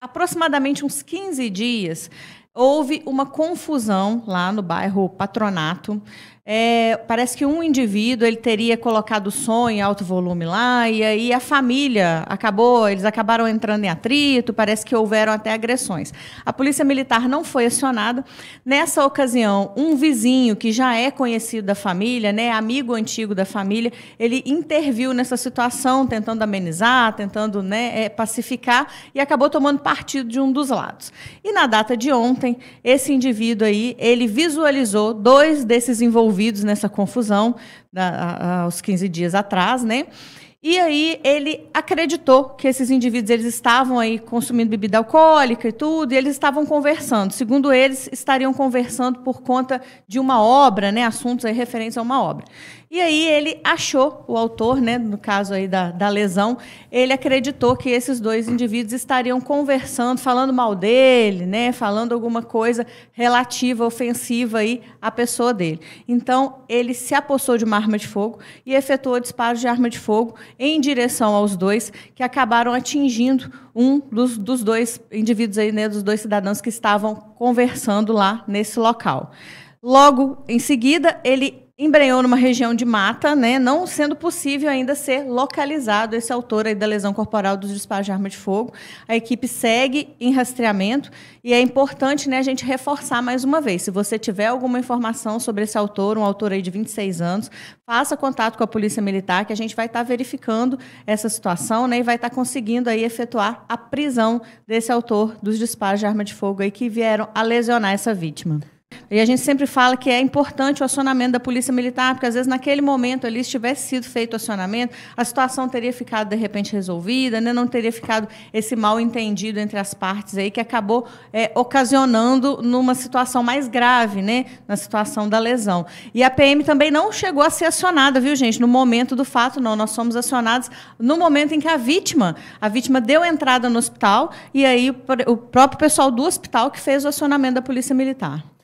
aproximadamente uns 15 dias, houve uma confusão lá no bairro Patronato. É, parece que um indivíduo ele teria colocado o som em alto volume lá e aí a família acabou, eles acabaram entrando em atrito, parece que houveram até agressões. A polícia militar não foi acionada. Nessa ocasião, um vizinho que já é conhecido da família, né, amigo antigo da família, ele interviu nessa situação, tentando amenizar, tentando né, é, pacificar e acabou tomando partido de um dos lados. E na data de ontem, esse indivíduo aí, ele visualizou dois desses envolvidos envolvidos nessa confusão da, a, aos 15 dias atrás, né? E aí ele acreditou que esses indivíduos eles estavam aí consumindo bebida alcoólica e tudo, e eles estavam conversando. Segundo eles, estariam conversando por conta de uma obra, né, assuntos aí referentes a uma obra. E aí ele achou o autor, né, no caso aí da, da lesão, ele acreditou que esses dois indivíduos estariam conversando, falando mal dele, né, falando alguma coisa relativa, ofensiva aí à pessoa dele. Então ele se apossou de uma arma de fogo e efetuou disparos de arma de fogo em direção aos dois, que acabaram atingindo um dos, dos dois indivíduos aí, né, dos dois cidadãos que estavam conversando lá nesse local. Logo em seguida, ele embrenhou numa região de mata, né, não sendo possível ainda ser localizado esse autor aí da lesão corporal dos disparos de arma de fogo. A equipe segue em rastreamento e é importante, né, a gente reforçar mais uma vez. Se você tiver alguma informação sobre esse autor, um autor aí de 26 anos, faça contato com a Polícia Militar que a gente vai estar tá verificando essa situação, né, e vai estar tá conseguindo aí efetuar a prisão desse autor dos disparos de arma de fogo aí que vieram a lesionar essa vítima. E a gente sempre fala que é importante o acionamento da Polícia Militar, porque às vezes naquele momento ali, se tivesse sido feito o acionamento, a situação teria ficado de repente resolvida, né? não teria ficado esse mal entendido entre as partes aí, que acabou é, ocasionando numa situação mais grave, né? na situação da lesão. E a PM também não chegou a ser acionada, viu, gente? No momento do fato, não. Nós somos acionados no momento em que a vítima, a vítima deu entrada no hospital, e aí o próprio pessoal do hospital que fez o acionamento da Polícia Militar.